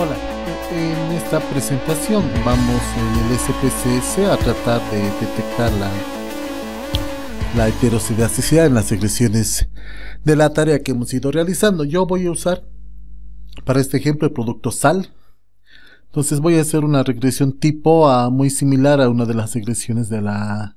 Hola, en esta presentación vamos en el SPCS a tratar de detectar la, la heterocidasticidad en las regresiones de la tarea que hemos ido realizando. Yo voy a usar para este ejemplo el producto sal. Entonces voy a hacer una regresión tipo A muy similar a una de las regresiones de la,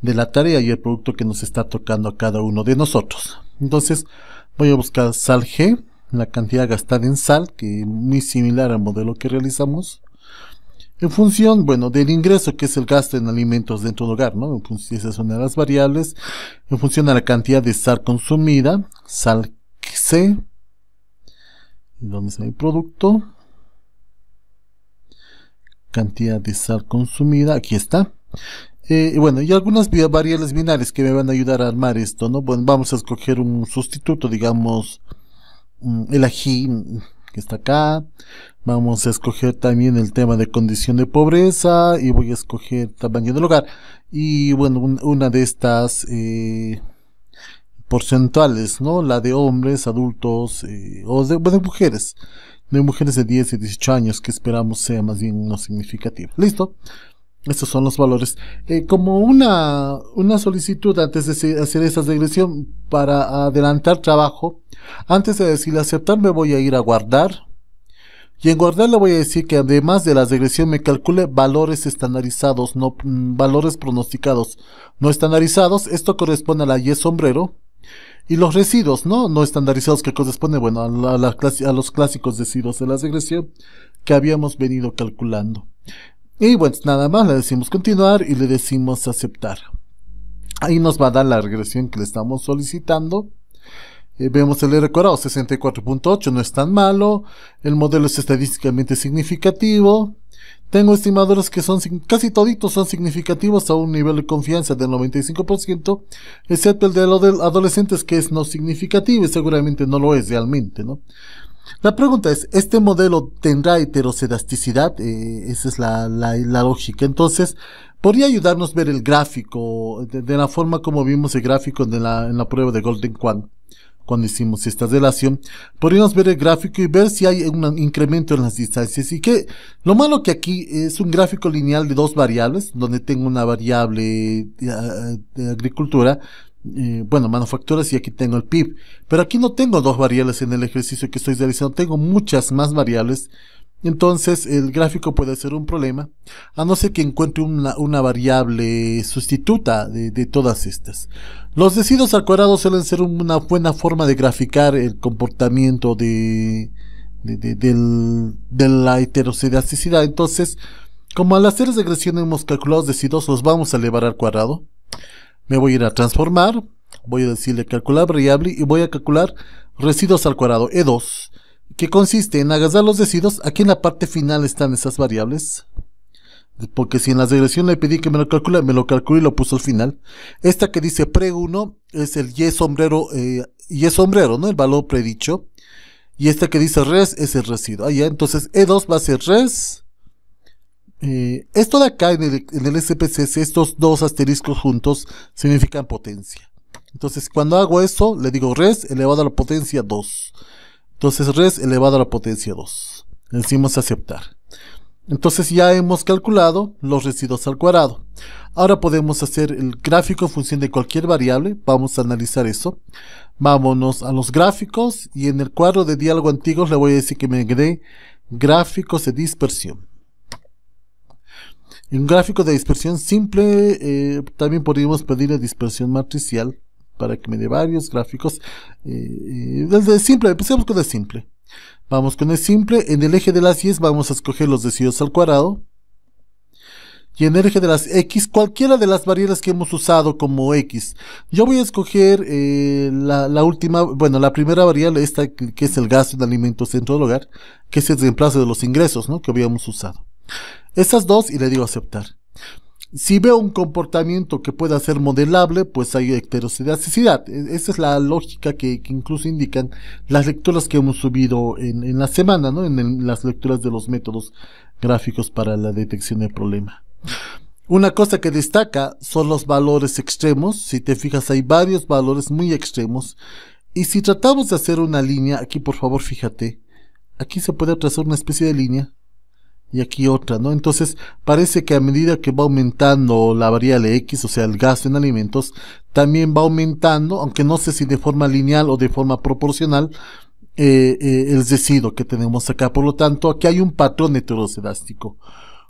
de la tarea y el producto que nos está tocando a cada uno de nosotros. Entonces voy a buscar sal G la cantidad gastada en sal, que es muy similar al modelo que realizamos, en función, bueno, del ingreso, que es el gasto en alimentos dentro del hogar, ¿no? En función, esas son las variables, en función a la cantidad de sal consumida, sal C, donde está el producto? Cantidad de sal consumida, aquí está. Eh, bueno, y algunas variables binarias que me van a ayudar a armar esto, ¿no? Bueno, vamos a escoger un sustituto, digamos, Mm, el ají mm, que está acá. Vamos a escoger también el tema de condición de pobreza y voy a escoger tamaño del hogar. Y bueno, una de estas eh, porcentuales, ¿no? La de hombres, adultos eh, o de, de, mujeres. De mujeres de 10 y 18 años que esperamos sea más bien no significativa. Listo estos son los valores. Eh, como una, una solicitud antes de hacer esa regresión para adelantar trabajo, antes de decir aceptar me voy a ir a guardar. Y en guardar le voy a decir que además de la regresión me calcule valores estandarizados, no mm, valores pronosticados no estandarizados. Esto corresponde a la Y sombrero. Y los residuos, ¿no? estandarizados que corresponde, bueno, a, la, a los clásicos residuos de la regresión que habíamos venido calculando. Y bueno, nada más, le decimos continuar y le decimos aceptar. Ahí nos va a dar la regresión que le estamos solicitando. Eh, vemos el cuadrado, 64.8, no es tan malo. El modelo es estadísticamente significativo. Tengo estimadores que son casi toditos son significativos a un nivel de confianza del 95%, excepto el de los adolescentes que es no significativo y seguramente no lo es realmente, ¿no? La pregunta es, ¿este modelo tendrá heterocedasticidad, eh, esa es la, lógica. Entonces, ¿podría ayudarnos a ver el gráfico de, la forma como vimos el gráfico la, en la prueba de Golden Quan? cuando hicimos esta relación, podríamos ver el gráfico y ver si hay un incremento en las distancias. Y que lo malo que aquí es un gráfico lineal de dos variables, donde tengo una variable de agricultura eh, bueno, manufacturas y aquí tengo el PIB. Pero aquí no tengo dos variables en el ejercicio que estoy realizando, tengo muchas más variables. Entonces el gráfico puede ser un problema, a no ser que encuentre una, variable sustituta de, todas estas. Los decidos al cuadrado suelen ser una buena forma de graficar el comportamiento de, de, de, la heterocedasticidad Entonces, como al hacer regresión hemos calculado decidos, los vamos a elevar al cuadrado me voy a ir a transformar, voy a decirle calcular variable y voy a calcular residuos al cuadrado, E2, que consiste en agarrar los residuos, aquí en la parte final están esas variables, porque si en la regresión le pedí que me lo calcule, me lo calculó y lo puso al final. Esta que dice pre 1 es el y sombrero, eh, sombrero, ¿no? El valor predicho. Y esta que dice res es el residuo. Ah, ya, entonces E2 va a ser res eh, esto de acá en el, en estos dos asteriscos juntos significan potencia. Entonces, cuando hago eso, le digo res elevado a la potencia 2. Entonces, res elevado a la potencia 2. Le decimos aceptar. Entonces ya hemos calculado los residuos al cuadrado. Ahora podemos hacer el gráfico en función de cualquier variable. Vamos a analizar eso. Vámonos a los gráficos y en el cuadro de diálogo antiguos le voy a decir que me agregue gráficos de dispersión un gráfico de dispersión simple, eh, también podríamos pedir la dispersión matricial para que me dé varios gráficos. desde eh, eh, simple, empecemos con el simple. Vamos con el simple. En el eje de las 10 vamos a escoger los decidos al cuadrado. Y en el eje de las X, cualquiera de las variables que hemos usado como X. Yo voy a escoger la, última, bueno, la primera variable, esta que, es el gasto en alimentos dentro del hogar, que es el reemplazo de los ingresos, ¿no? Que habíamos usado. Esas dos y le digo aceptar. Si veo un comportamiento que pueda ser modelable, pues hay heterosidacidad. E, esa es la lógica que, incluso indican las lecturas que hemos subido en, la semana, ¿no? En, en las lecturas de los métodos gráficos para la detección del problema. Una cosa que destaca son los valores extremos. Si te fijas, hay varios valores muy extremos. Y si tratamos de hacer una línea, aquí por favor fíjate, aquí se puede trazar una especie de línea y aquí otra, ¿no? Entonces, parece que a medida que va aumentando la variable X, o sea, el gasto en alimentos, también va aumentando, aunque no sé si de forma lineal o de forma proporcional, eh, eh, el residuo que tenemos acá. Por lo tanto, aquí hay un patrón heterocedástico.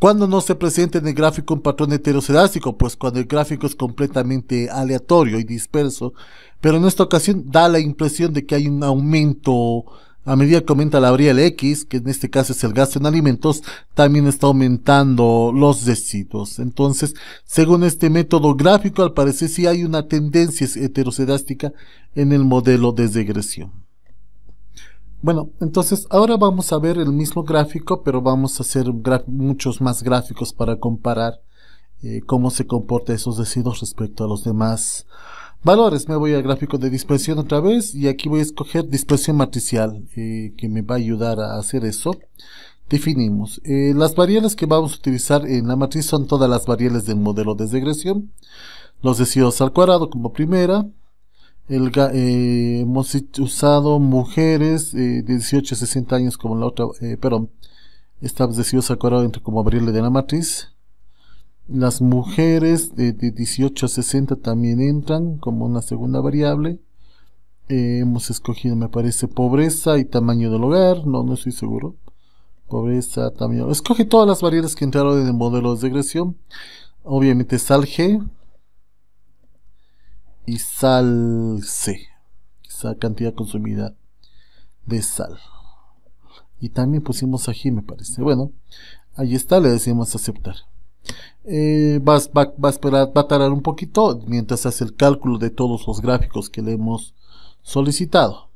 Cuando no se presenta en el gráfico un patrón heterocedástico? Pues cuando el gráfico es completamente aleatorio y disperso. Pero en esta ocasión da la impresión de que hay un aumento a medida que aumenta la el X, que en este caso es el gasto en alimentos, también está aumentando los residuos. Entonces, según este método gráfico, al parecer sí hay una tendencia heterocedástica en el modelo de regresión. Bueno, entonces ahora vamos a ver el mismo gráfico, pero vamos a hacer muchos más gráficos para comparar eh, cómo se comporta esos residuos respecto a los demás Valores, me voy al gráfico de dispersión otra vez y aquí voy a escoger dispersión matricial eh, que me va a ayudar a hacer eso. Definimos. Eh, las variables que vamos a utilizar en la matriz son todas las variables del modelo de regresión. Los deseos al cuadrado como primera. Eh, hemos usado mujeres de 18 a 60 años como la otra, perdón, deseos al cuadrado entre como variable de la matriz las mujeres de, 18 a 60 también entran como una segunda variable. Eh, hemos escogido, me parece, pobreza y tamaño del hogar. No, no estoy seguro. Pobreza, tamaño. Escoge todas las variables que entraron en modelos de regresión. Obviamente sal G y sal C. Esa cantidad consumida de sal. Y también pusimos aquí, me parece. Bueno, ahí está, le decimos aceptar. Eh, va, a tardar un poquito mientras hace el cálculo de todos los gráficos que le hemos solicitado.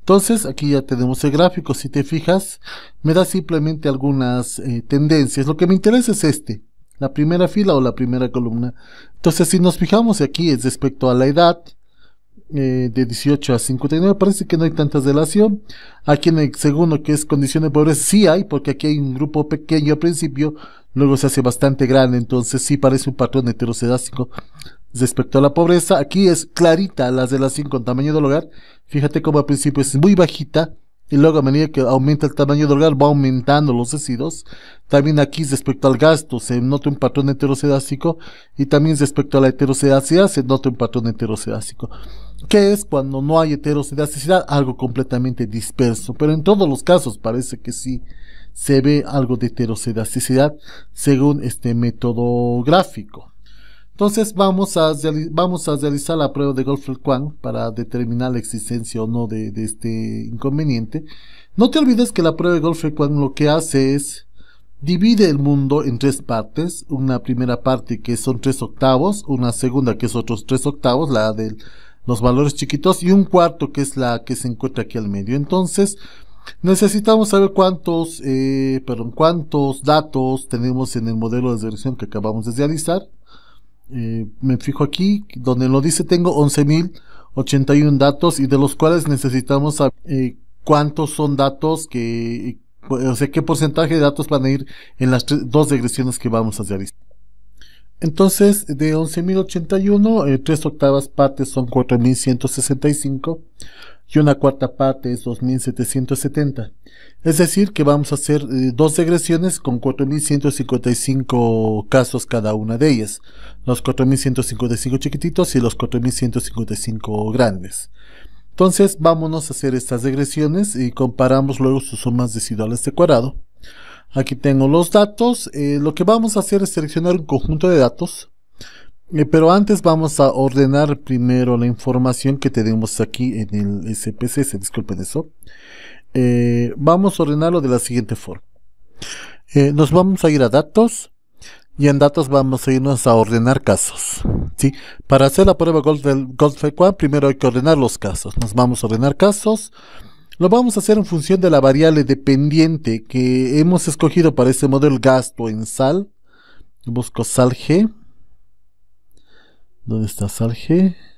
Entonces aquí ya tenemos el gráfico, si te fijas me da simplemente algunas eh, tendencias, lo que me interesa es este, la primera fila o la primera columna. Entonces si nos fijamos aquí es respecto a la edad, eh, de 18 a 59 parece que no hay tantas delación Aquí en el segundo, que es condiciones pobreza, sí hay, porque aquí hay un grupo pequeño al principio, luego se hace bastante grande, entonces sí parece un patrón heterocedástico respecto a la pobreza. Aquí es clarita la delación con tamaño del hogar. Fíjate cómo al principio es muy bajita, y luego a medida que aumenta el tamaño del hogar, va aumentando los residuos. También aquí respecto al gasto se nota un patrón heterocedástico. y también respecto a la heterocedacidad se nota un patrón heterocedástico. que es cuando no hay heterocedasticidad? Algo completamente disperso. Pero en todos los casos parece que sí se ve algo de heterocedasticidad según este método gráfico. Entonces vamos a, vamos a realizar la prueba de Goldfeld-Quang para determinar la existencia o no de, este inconveniente. No te olvides que la prueba de Goldfeld-Quang lo que hace es divide el mundo en tres partes. Una primera parte que son tres octavos, una segunda que es otros tres octavos, la de los valores chiquitos, y un cuarto que es la que se encuentra aquí al medio. Entonces necesitamos saber cuántos, eh, perdón, cuántos datos tenemos en el modelo de regresión que acabamos de realizar eh, me fijo aquí, donde lo dice tengo 11.081 datos y de los cuales necesitamos saber eh, cuántos son datos que, eh, o sea, qué porcentaje de datos van a ir en las dos regresiones que vamos a realizar. Entonces, de 11.081, eh, tres octavas partes son 4.165 y una cuarta parte es 2.770. Es decir, que vamos a hacer eh, dos regresiones con 4.155 casos cada una de ellas. Los 4.155 chiquititos y los 4.155 grandes. Entonces, vámonos a hacer estas regresiones y comparamos luego sus sumas deciduales de cuadrado. Aquí tengo los datos. Eh, lo que vamos a hacer es seleccionar un conjunto de datos. Eh, pero antes vamos a ordenar primero la información que tenemos aquí en el SPSS, disculpen eso. Eh, vamos a ordenarlo de la siguiente forma. nos vamos a ir a datos y en datos vamos a irnos a ordenar casos. ¿sí? Para hacer la prueba Goldfeld Gold primero hay que ordenar los casos. Nos vamos a ordenar casos. Lo vamos a hacer en función de la variable dependiente que hemos escogido para este modelo gasto en sal. Busco sal G. ¿Dónde está sal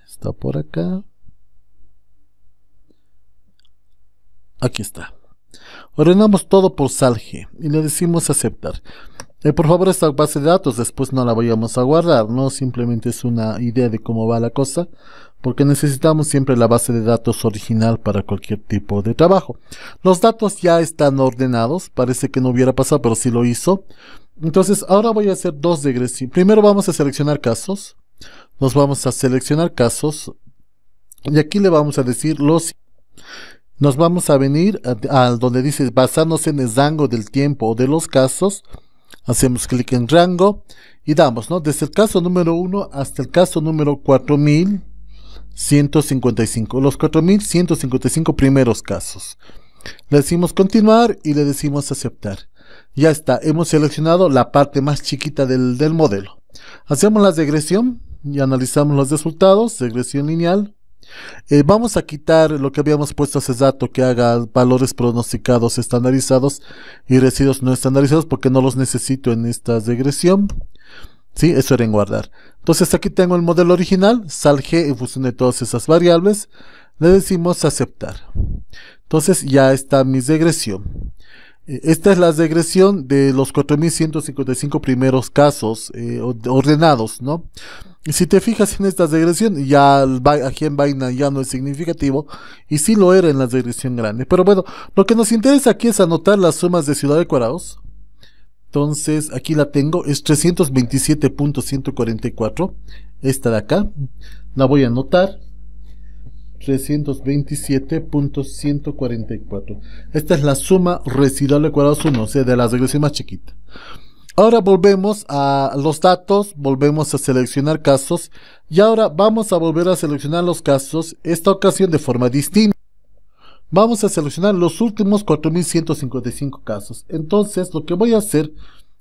Está por acá. Aquí está. Ordenamos todo por sal y le decimos aceptar. Eh, por favor, esta base de datos después no la vayamos a guardar, ¿no? Simplemente es una idea de cómo va la cosa porque necesitamos siempre la base de datos original para cualquier tipo de trabajo. Los datos ya están ordenados, parece que no hubiera pasado, pero sí lo hizo. Entonces, ahora voy a hacer dos regresiones. Primero vamos a seleccionar casos. Nos vamos a seleccionar casos. Y aquí le vamos a decir los... Nos vamos a venir al donde dice basándose en el rango del tiempo o de los casos. Hacemos clic en rango y damos, ¿no? Desde el caso número 1 hasta el caso número 4000 155, los 4155 primeros casos. Le decimos continuar y le decimos aceptar. Ya está, hemos seleccionado la parte más chiquita del, modelo. Hacemos la regresión y analizamos los resultados, regresión lineal. Eh, vamos a quitar lo que habíamos puesto hace dato que haga valores pronosticados estandarizados y residuos no estandarizados porque no los necesito en esta regresión. ¿sí? Eso era en guardar. Entonces aquí tengo el modelo original, sal G en función de todas esas variables, le decimos aceptar. Entonces ya está mi regresión. Eh, esta es la regresión de los 4.155 primeros casos eh, ordenados, ¿no? Y si te fijas en esta regresión, ya aquí en vaina ya no es significativo, y sí lo era en la regresión grande. Pero bueno, lo que nos interesa aquí es anotar las sumas de ciudad de cuadrados, entonces, aquí la tengo, es 327.144, esta de acá, la voy a anotar, 327.144. Esta es la suma residual de cuadrados 1, o sea, de la regresión más chiquita. Ahora volvemos a los datos, volvemos a seleccionar casos y ahora vamos a volver a seleccionar los casos, esta ocasión de forma distinta vamos a seleccionar los últimos 4155 casos. Entonces, lo que voy a hacer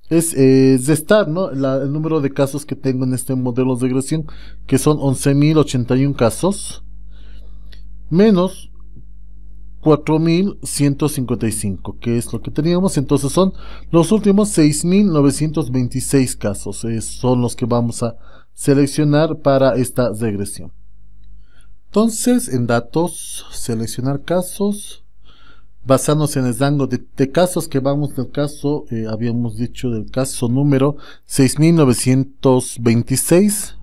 es eh, restar ¿no? el número de casos que tengo en este modelo de regresión, que son 11.081 casos, menos 4.155, que es lo que teníamos. Entonces son los últimos 6.926 casos, eh, son los que vamos a seleccionar para esta regresión. Entonces, en datos, seleccionar casos, basándonos en el rango de, casos que vamos del caso, eh, habíamos dicho del caso número 6926,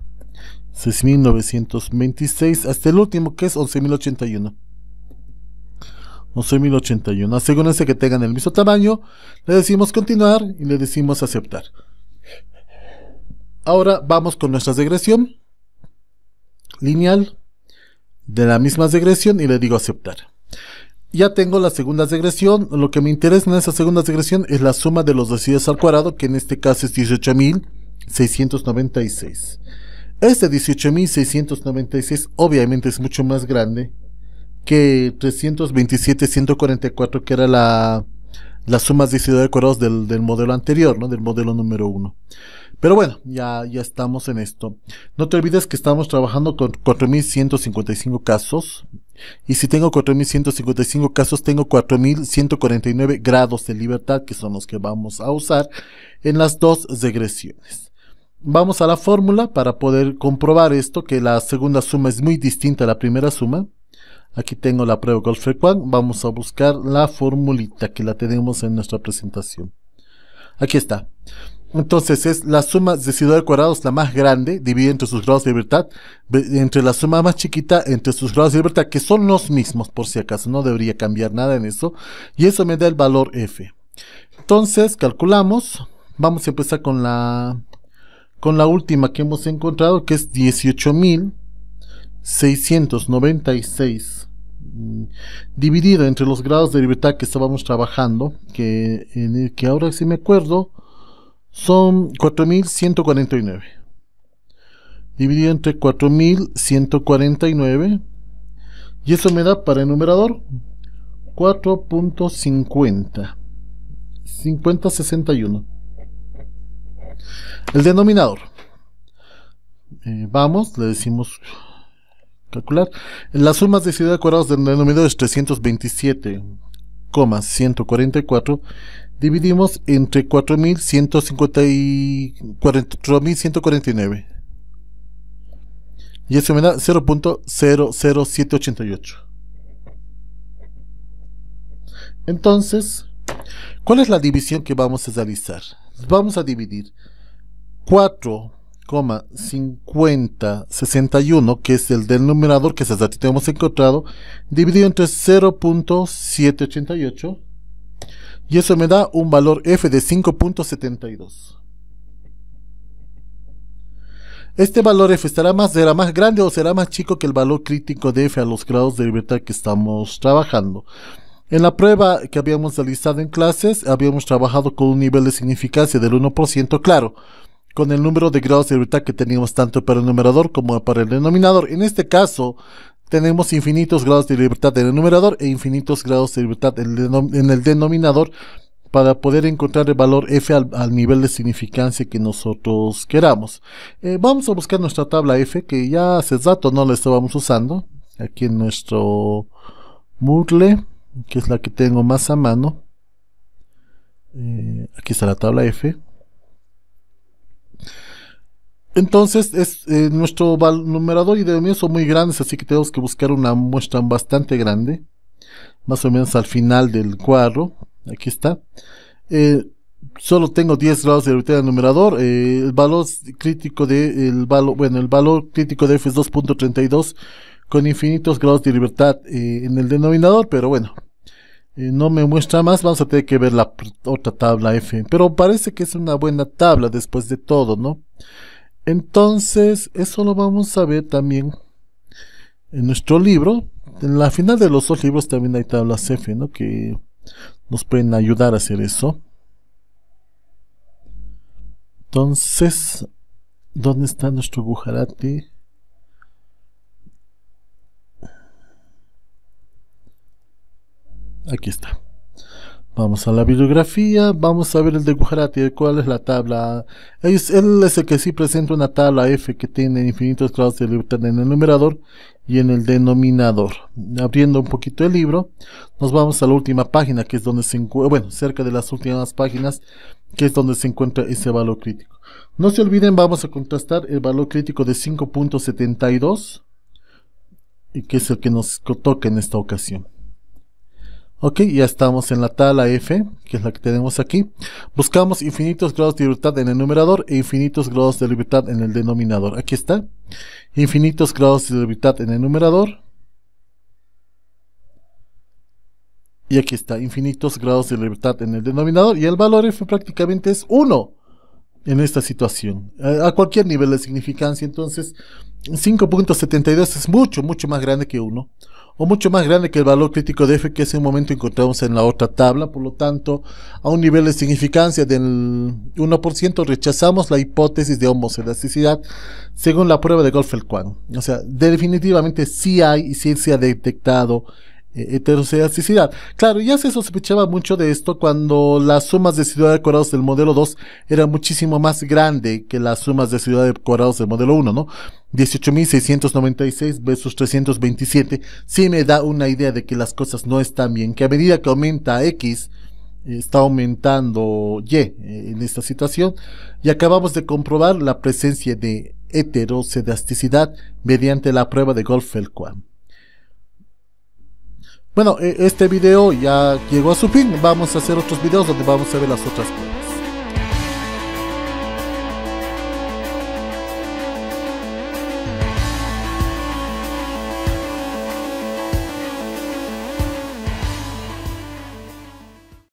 6926, hasta el último que es 11081. 11.081. Asegúrense que tengan el mismo tamaño. Le decimos continuar y le decimos aceptar. Ahora vamos con nuestra regresión lineal de la misma segresión y le digo aceptar. Ya tengo la segunda regresión lo que me interesa en esa segunda segresión es la suma de los residuos al cuadrado, que en este caso es 18.696. Este 18.696 obviamente es mucho más grande que 327.144 que era la las sumas de ciudad de del, modelo anterior, ¿no? Del modelo número uno. Pero bueno, ya, ya estamos en esto. No te olvides que estamos trabajando con 4.155 casos. Y si tengo 4.155 casos, tengo 4.149 grados de libertad, que son los que vamos a usar en las dos regresiones. Vamos a la fórmula para poder comprobar esto, que la segunda suma es muy distinta a la primera suma. Aquí tengo la prueba Golf One. Vamos a buscar la formulita que la tenemos en nuestra presentación. Aquí está. Entonces es la suma de al cuadrado es la más grande, dividida entre sus grados de libertad, entre la suma más chiquita, entre sus grados de libertad, que son los mismos por si acaso, no debería cambiar nada en eso, y eso me da el valor f. Entonces calculamos, vamos a empezar con la, con la última que hemos encontrado, que es 18.696 Mm, dividido entre los grados de libertad que estábamos trabajando, que, en que ahora si me acuerdo son 4.149. Dividido entre 4.149. Y eso me da para el numerador 4.50. 5061. El denominador. Eh, vamos, le decimos calcular. Las sumas de ciudad cuadrados del denominador es 327,144. Dividimos entre 4.149. Y eso me da 0.00788. Entonces, ¿cuál es la división que vamos a realizar? Vamos a dividir 4 5061 que es el del numerador que se aquí hemos encontrado, dividido entre 0.788, y eso me da un valor f de 5.72. Este valor f estará más, será más grande o será más chico que el valor crítico de f a los grados de libertad que estamos trabajando. En la prueba que habíamos realizado en clases, habíamos trabajado con un nivel de significancia del 1%, claro con el número de grados de libertad que teníamos tanto para el numerador como para el denominador. En este caso, tenemos infinitos grados de libertad en el numerador e infinitos grados de libertad en el denominador para poder encontrar el valor f al, nivel de significancia que nosotros queramos. Eh, vamos a buscar nuestra tabla f que ya hace rato no la estábamos usando. Aquí en nuestro Moodle, que es la que tengo más a mano. Eh, aquí está la tabla f. Entonces, es, eh, nuestro numerador y denominador son muy grandes, así que tenemos que buscar una muestra bastante grande, más o menos al final del cuadro. Aquí está. Eh, solo tengo 10 grados de libertad del numerador. Eh, el valor crítico de, el valor, bueno, el valor crítico de F es 2.32 con infinitos grados de libertad en el denominador, pero bueno, no me muestra más, vamos a tener que ver la otra tabla F, pero parece que es una buena tabla después de todo, ¿no? Entonces, eso lo vamos a ver también en nuestro libro. En la final de los dos libros también hay tablas F, ¿no? Que nos pueden ayudar a hacer eso. Entonces, ¿dónde está nuestro Gujarati? Aquí está. Vamos a la bibliografía, vamos a ver el de Gujarati, cuál es la tabla. Es, él es el que sí presenta una tabla F que tiene infinitos grados de libertad en el numerador y en el denominador. Abriendo un poquito el libro, nos vamos a la última página, que es donde se encuentra, bueno, cerca de las últimas páginas, que es donde se encuentra ese valor crítico. No se olviden, vamos a contrastar el valor crítico de 5.72, y que es el que nos toca en esta ocasión. Ok, ya estamos en la tala F, que es la que tenemos aquí. Buscamos infinitos grados de libertad en el numerador e infinitos grados de libertad en el denominador. Aquí está. Infinitos grados de libertad en el numerador. Y aquí está, infinitos grados de libertad en el denominador. Y el valor F prácticamente es 1 en esta situación. A cualquier nivel de significancia, entonces 5.72 es mucho, mucho más grande que 1 o mucho más grande que el valor crítico de F que hace un momento encontramos en la otra tabla. Por lo tanto, a un nivel de significancia del 1% rechazamos la hipótesis de homoselasticidad según la prueba de goldfeld kwan O sea, definitivamente sí hay y sí se ha detectado eh, heterocedasticidad. Claro, ya se sospechaba mucho de esto cuando las sumas de ciudad de cuadrados del modelo 2 eran muchísimo más grande que las sumas de ciudad de cuadrados del modelo 1, ¿no? 18.696 versus 327 sí me da una idea de que las cosas no están bien, que a medida que aumenta X, eh, está aumentando Y eh, en esta situación y acabamos de comprobar la presencia de heterocedasticidad mediante la prueba de Goldfeld-Quandt. Bueno, e, este video ya llegó a su fin. Vamos a hacer otros videos donde vamos a ver las otras cosas.